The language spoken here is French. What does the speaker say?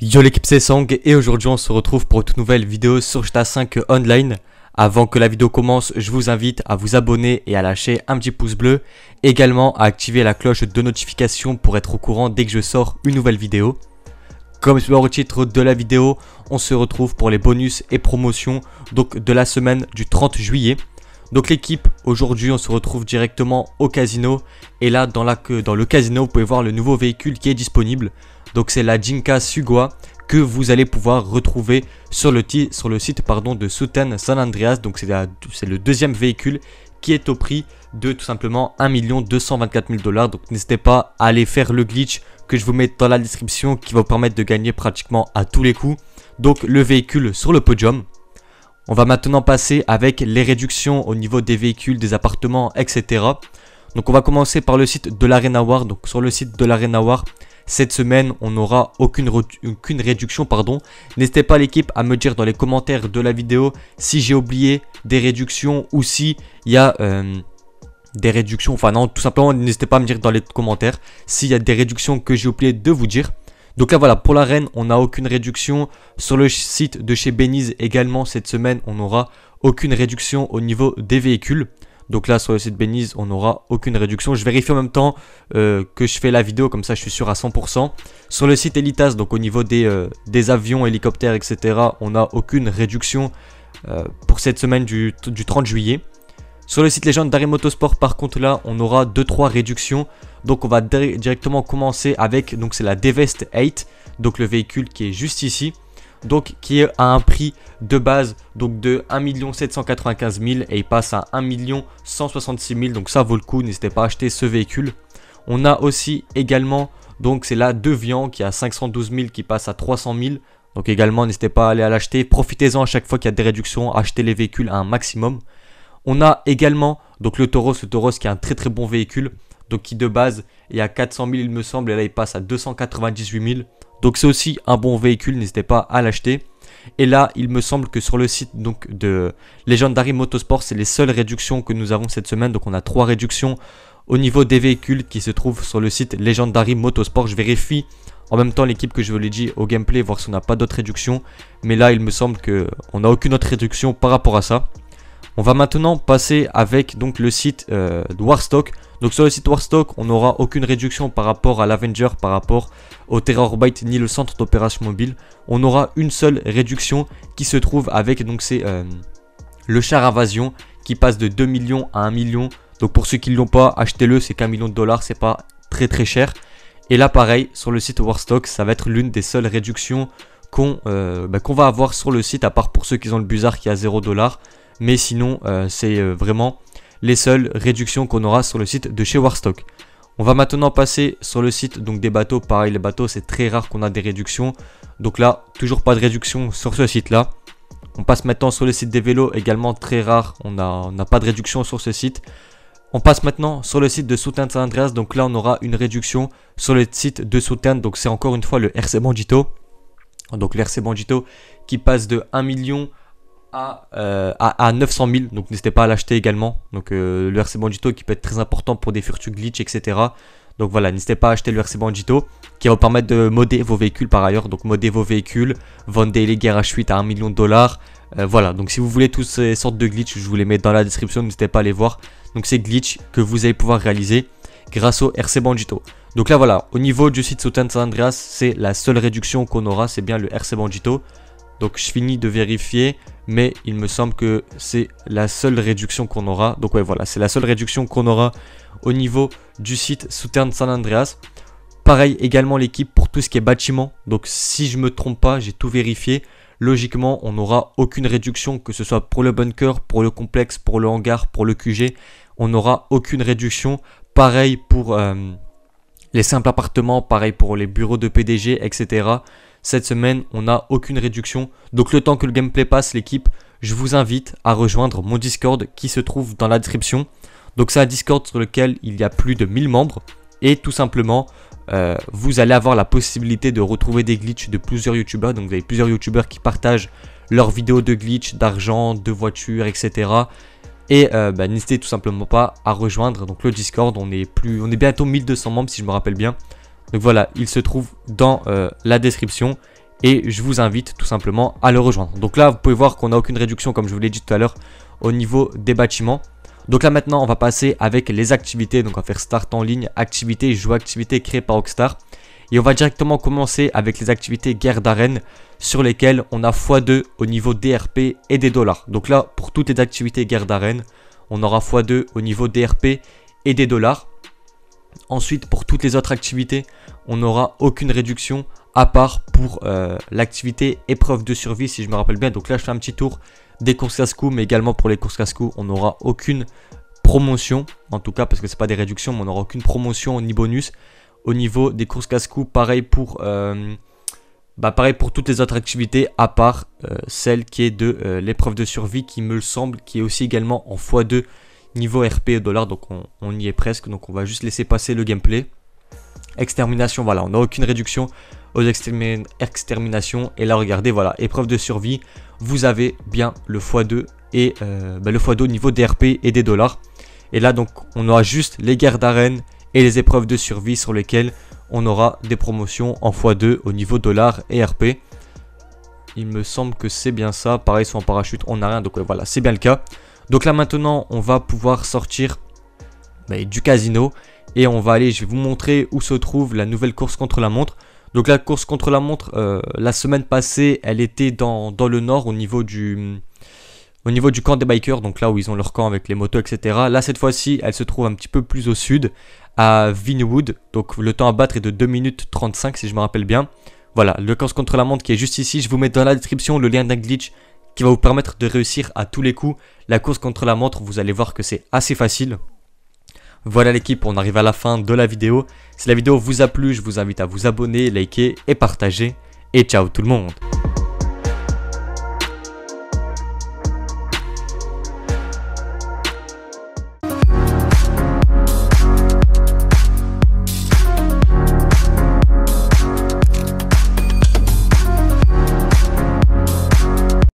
Yo l'équipe c'est Sang et aujourd'hui on se retrouve pour une toute nouvelle vidéo sur GTA 5 Online. Avant que la vidéo commence, je vous invite à vous abonner et à lâcher un petit pouce bleu. Également à activer la cloche de notification pour être au courant dès que je sors une nouvelle vidéo. Comme c'est au titre de la vidéo, on se retrouve pour les bonus et promotions donc de la semaine du 30 juillet. Donc l'équipe, aujourd'hui on se retrouve directement au casino. Et là dans, la, dans le casino, vous pouvez voir le nouveau véhicule qui est disponible. Donc c'est la Jinka Sugwa que vous allez pouvoir retrouver sur le, site pardon, de Souten San Andreas. Donc c'est le deuxième véhicule qui est au prix de tout simplement 1 224 000 dollars. Donc n'hésitez pas à aller faire le glitch que je vous mets dans la description qui va vous permettre de gagner pratiquement à tous les coups. Donc le véhicule sur le podium. On va maintenant passer avec les réductions au niveau des véhicules, des appartements, etc. Donc on va commencer par le site de l'Arena War. Donc sur le site de l'Arena War, cette semaine, on n'aura aucune, aucune réduction. pardon. N'hésitez pas l'équipe à me dire dans les commentaires de la vidéo si j'ai oublié des réductions ou si il y a... Euh, des réductions, enfin non, tout simplement, n'hésitez pas à me dire dans les commentaires s'il y a des réductions que j'ai oublié de vous dire. Donc là voilà, pour la reine, on n'a aucune réduction. Sur le site de chez Beniz également, cette semaine, on n'aura aucune réduction au niveau des véhicules. Donc là, sur le site Beniz, on n'aura aucune réduction. Je vérifie en même temps euh, que je fais la vidéo, comme ça je suis sûr à 100%. Sur le site Elitas, donc au niveau des, euh, des avions, hélicoptères, etc., on n'a aucune réduction euh, pour cette semaine du, du, 30 juillet. Sur le site légende Motorsport, par contre, là, on aura 2-3 réductions. Donc on va directement commencer avec, donc c'est la Devest 8, donc le véhicule qui est juste ici donc qui est à un prix de base donc de 1 795 000 et il passe à 1 166 000 donc ça vaut le coup n'hésitez pas à acheter ce véhicule on a aussi également donc c'est la Deviant qui a 512 000 qui passe à 300 000 donc également n'hésitez pas à aller à l'acheter profitez-en à chaque fois qu'il y a des réductions achetez les véhicules à un maximum on a également donc le Tauros le Tauros qui est un très très bon véhicule donc qui de base est à 400 000 il me semble et là il passe à 298 000 donc c'est aussi un bon véhicule, n'hésitez pas à l'acheter. Et là, il me semble que sur le site donc, de Legendary Motorsport, c'est les seules réductions que nous avons cette semaine. Donc on a trois réductions au niveau des véhicules qui se trouvent sur le site Legendary Motorsport. Je vérifie en même temps l'équipe que je vous l'ai dit au gameplay, voir si on n'a pas d'autres réductions. Mais là, il me semble qu'on n'a aucune autre réduction par rapport à ça. On va maintenant passer avec donc le site euh, Warstock. Donc sur le site Warstock, on n'aura aucune réduction par rapport à l'Avenger, par rapport au Terrorbyte ni le centre d'opération mobile. On aura une seule réduction qui se trouve avec donc c'est euh, le char invasion qui passe de 2 millions à 1 million. Donc pour ceux qui ne l'ont pas, achetez-le, c'est qu'un million de dollars, c'est pas très très cher. Et là pareil, sur le site Warstock, ça va être l'une des seules réductions qu'on euh, bah, va avoir sur le site, à part pour ceux qui ont le buzzard qui est à 0 dollars. Mais sinon, euh, c'est euh, vraiment les seules réductions qu'on aura sur le site de chez Warstock. On va maintenant passer sur le site donc des bateaux. Pareil, les bateaux, c'est très rare qu'on a des réductions. Donc là, toujours pas de réduction sur ce site-là. On passe maintenant sur le site des vélos, également très rare. On n'a a pas de réduction sur ce site. On passe maintenant sur le site de de saint Andreas. Donc là, on aura une réduction sur le site de soutien Donc c'est encore une fois le RC Bandito. Donc le RC Bandito qui passe de 1 million à, 900 euh, 000, donc n'hésitez pas à l'acheter également. Donc euh, le RC Bandito qui peut être très important pour des futurs glitch, etc. Donc voilà, n'hésitez pas à acheter le RC Bandito qui va vous permettre de modder vos véhicules par ailleurs. Donc modder vos véhicules, vendre des garage 8 à 1 million de dollars. Euh, voilà, donc si vous voulez toutes ces sortes de glitch, je vous les mets dans la description, n'hésitez pas à les voir. Donc ces glitch que vous allez pouvoir réaliser grâce au RC Bandito. Donc là voilà, au niveau du site souten San Andreas, c'est la seule réduction qu'on aura, c'est bien le RC Bandito. Donc je finis de vérifier, mais il me semble que c'est la seule réduction qu'on aura. Donc ouais, voilà, c'est la seule réduction qu'on aura au niveau du site Souterne San Andreas. Pareil également l'équipe pour tout ce qui est bâtiment. Donc si je me trompe pas, j'ai tout vérifié. Logiquement, on n'aura aucune réduction, que ce soit pour le bunker, pour le complexe, pour le hangar, pour le QG. On n'aura aucune réduction. Pareil pour euh, les simples appartements, pareil pour les bureaux de PDG, etc. Cette semaine, on n'a aucune réduction, donc le temps que le gameplay passe l'équipe, je vous invite à rejoindre mon Discord qui se trouve dans la description. Donc c'est un Discord sur lequel il y a plus de 1000 membres et tout simplement euh, vous allez avoir la possibilité de retrouver des glitches de plusieurs youtubeurs. Donc vous avez plusieurs youtubeurs qui partagent leurs vidéos de glitch, d'argent, de voitures, etc. Et euh, bah, n'hésitez tout simplement pas à rejoindre donc, le Discord. On est, plus, on est bientôt 1200 membres si je me rappelle bien. Donc voilà, il se trouve dans euh, la description et je vous invite tout simplement à le rejoindre. Donc là, vous pouvez voir qu'on n'a aucune réduction, comme je vous l'ai dit tout à l'heure, au niveau des bâtiments. Donc là maintenant, on va passer avec les activités. Donc on va faire Start en ligne, Activité, Jouer Activité créées par Rockstar. Et on va directement commencer avec les activités guerre d'arène sur lesquelles on a x2 au niveau DRP et des dollars. Donc là, pour toutes les activités guerre d'arène, on aura x2 au niveau DRP et des dollars. Ensuite, pour toutes les autres activités, on n'aura aucune réduction à part pour euh, l'activité épreuve de survie, si je me rappelle bien. Donc là, je fais un petit tour des courses casse-cou, mais également pour les courses casse-cou, on n'aura aucune promotion, en tout cas parce que ce c'est pas des réductions, mais on n'aura aucune promotion ni bonus. Au niveau des courses casse-cou, pareil pour euh, bah, pareil pour toutes les autres activités à part euh, celle qui est de l'épreuve de survie qui me semble qui est aussi également en x2 niveau RP et dollar, donc on, y est presque, donc on va juste laisser passer le gameplay. Extermination, voilà, on n'a aucune réduction aux extermin exterminations. Et là, regardez, voilà, épreuve de survie, vous avez bien le x2 et euh, ben, le x2 au niveau des RP et des dollars. Et là, donc, on aura juste les guerres d'arène et les épreuves de survie sur lesquelles on aura des promotions en x2 au niveau dollar et RP. Il me semble que c'est bien ça. Pareil, soit en parachute, on n'a rien. Donc euh, voilà, c'est bien le cas. Donc là maintenant, on va pouvoir sortir bah, du casino et on va aller, je vais vous montrer où se trouve la nouvelle course contre la montre. Donc la course contre la montre, euh, la semaine passée, elle était dans, dans, le nord au niveau du... Au niveau du camp des bikers, donc là où ils ont leur camp avec les motos, etc. Là, cette fois-ci, elle se trouve un petit peu plus au sud, à Vinewood. Donc le temps à battre est de 2 minutes 35, si je me rappelle bien. Voilà, le course contre la montre qui est juste ici. Je vous mets dans la description le lien d'un glitch qui va vous permettre de réussir à tous les coups. La course contre la montre, vous allez voir que c'est assez facile. Voilà l'équipe, on arrive à la fin de la vidéo. Si la vidéo vous a plu, je vous invite à vous abonner, liker et partager. Et ciao tout le monde